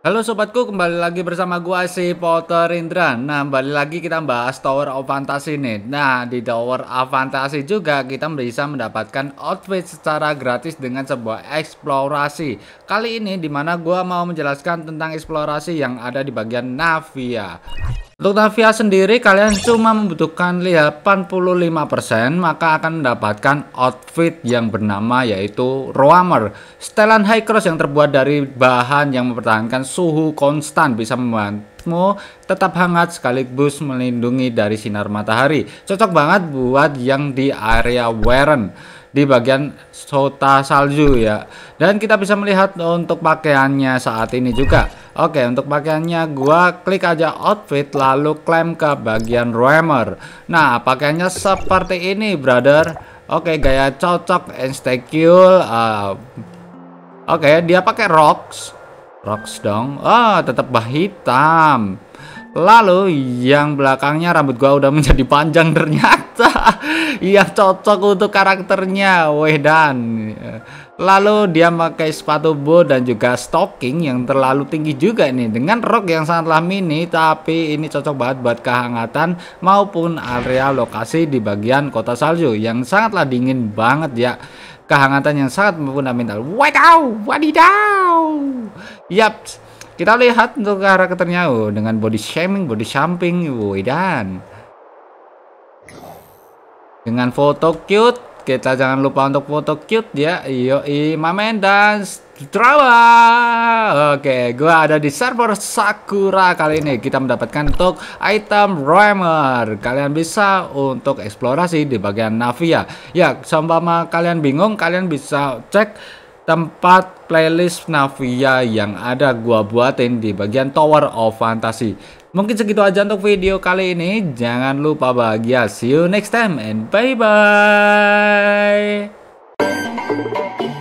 Halo sobatku, kembali lagi bersama gua si Potter Indra. Nah, kembali lagi kita bahas Tower of Fantasy nih. Nah, di Tower of Fantasy juga kita bisa mendapatkan outfit secara gratis dengan sebuah eksplorasi. Kali ini dimana gua mau menjelaskan tentang eksplorasi yang ada di bagian Navia. Untuk Navia sendiri kalian cuma membutuhkan 85% maka akan mendapatkan outfit yang bernama yaitu Roamer. Setelan high cross yang terbuat dari bahan yang mempertahankan suhu konstan bisa membantumu tetap hangat sekaligus melindungi dari sinar matahari. Cocok banget buat yang di area Warren di bagian sota salju ya dan kita bisa melihat untuk pakaiannya saat ini juga Oke untuk pakaiannya gua klik aja outfit lalu klaim ke bagian Rhammer nah pakaiannya seperti ini brother Oke gaya cocok cool uh, Oke dia pakai rocks rocks dong ah tetap bah hitam Lalu yang belakangnya rambut gua udah menjadi panjang ternyata iya cocok untuk karakternya Weh dan Lalu dia pakai sepatu bot dan juga stocking yang terlalu tinggi juga nih Dengan rok yang sangatlah mini Tapi ini cocok banget buat kehangatan maupun area lokasi di bagian kota salju Yang sangatlah dingin banget ya Kehangatan yang sangat fundamental Wadaw, wadidaw yaps. Kita lihat untuk arah oh, dengan body shaming, body shaming, woi dan dengan foto cute kita jangan lupa untuk foto cute ya iyo i mamen dan drama oke gua ada di server sakura kali ini kita mendapatkan untuk item rammer kalian bisa untuk eksplorasi di bagian navia ya sama kalian bingung kalian bisa cek tempat playlist Navia yang ada gua buatin di bagian Tower of Fantasy. Mungkin segitu aja untuk video kali ini. Jangan lupa bahagia. See you next time and bye-bye.